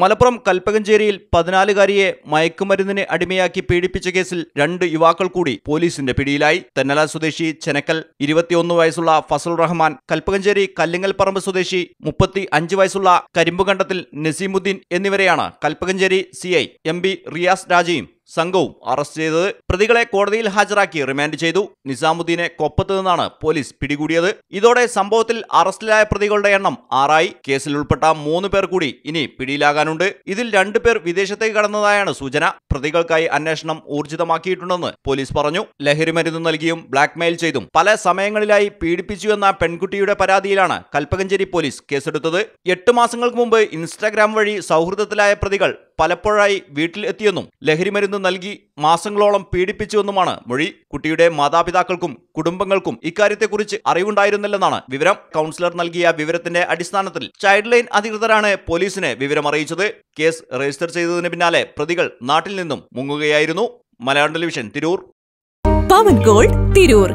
മലപ്പുറം കൽപ്പകഞ്ചേരിയിൽ പതിനാലുകാരിയെ മയക്കുമരുന്നിന് അടിമയാക്കി പീഡിപ്പിച്ച കേസിൽ രണ്ട് യുവാക്കൾ കൂടി പോലീസിന്റെ പിടിയിലായി തെന്നല സ്വദേശി ചെനക്കൽ ഇരുപത്തിയൊന്ന് വയസ്സുള്ള ഫസൽ റഹ്മാൻ കൽപ്പകഞ്ചേരി കല്ലിങ്ങൽപ്പറമ്പ് സ്വദേശി മുപ്പത്തി അഞ്ച് വയസ്സുള്ള കരിമ്പുകണ്ടത്തിൽ നസീമുദ്ദീൻ എന്നിവരെയാണ് Kalpakanchery CI M B Riyas രാജയും സംഘവും അറസ്റ്റ് ചെയ്തത് പ്രതികളെ കോടതിയിൽ ഹാജരാക്കി റിമാൻഡ് ചെയ്തു നിസാമുദ്ദീനെ കൊപ്പത്ത് നിന്നാണ് പോലീസ് പിടികൂടിയത് ഇതോടെ സംഭവത്തിൽ അറസ്റ്റിലായ പ്രതികളുടെ എണ്ണം ആറായി കേസിൽ ഉൾപ്പെട്ട മൂന്ന് പേർ കൂടി ഇനി പിടിയിലാകാനുണ്ട് ഇതിൽ രണ്ടു പേർ വിദേശത്തേക്ക് കടന്നതായാണ് സൂചന പ്രതികൾക്കായി അന്വേഷണം ഊർജിതമാക്കിയിട്ടുണ്ടെന്ന് പോലീസ് പറഞ്ഞു ലഹരിമരുന്ന് നൽകിയും മെയിൽ ചെയ്തും പല സമയങ്ങളിലായി പീഡിപ്പിച്ചു എന്ന പെൺകുട്ടിയുടെ പരാതിയിലാണ് കൽപ്പകഞ്ചേരി പോലീസ് കേസെടുത്തത് എട്ട് മാസങ്ങൾക്ക് മുമ്പ് ഇൻസ്റ്റാഗ്രാം വഴി സൗഹൃദത്തിലായ പ്രതികൾ പലപ്പോഴായി എത്തിയെന്നും ലഹരിമരുന്ന് നൽകി മാസങ്ങളോളം പീഡിപ്പിച്ചുവെന്നുമാണ് മൊഴി കുട്ടിയുടെ മാതാപിതാക്കൾക്കും കുടുംബങ്ങൾക്കും ഇക്കാര്യത്തെക്കുറിച്ച് അറിവുണ്ടായിരുന്നില്ലെന്നാണ് വിവരം കൗൺസിലർ നൽകിയ വിവരത്തിന്റെ അടിസ്ഥാനത്തിൽ ചൈൽഡ് ലൈൻ അധികൃതരാണ് പോലീസിനെ അറിയിച്ചത് കേസ് രജിസ്റ്റർ ചെയ്തതിന് പിന്നാലെ പ്രതികൾ നാട്ടിൽ നിന്നും മുങ്ങുകയായിരുന്നു മലയാളം ടെലിവിഷൻ തിരൂർ പവൻ ഗോൾഡ് തിരൂർ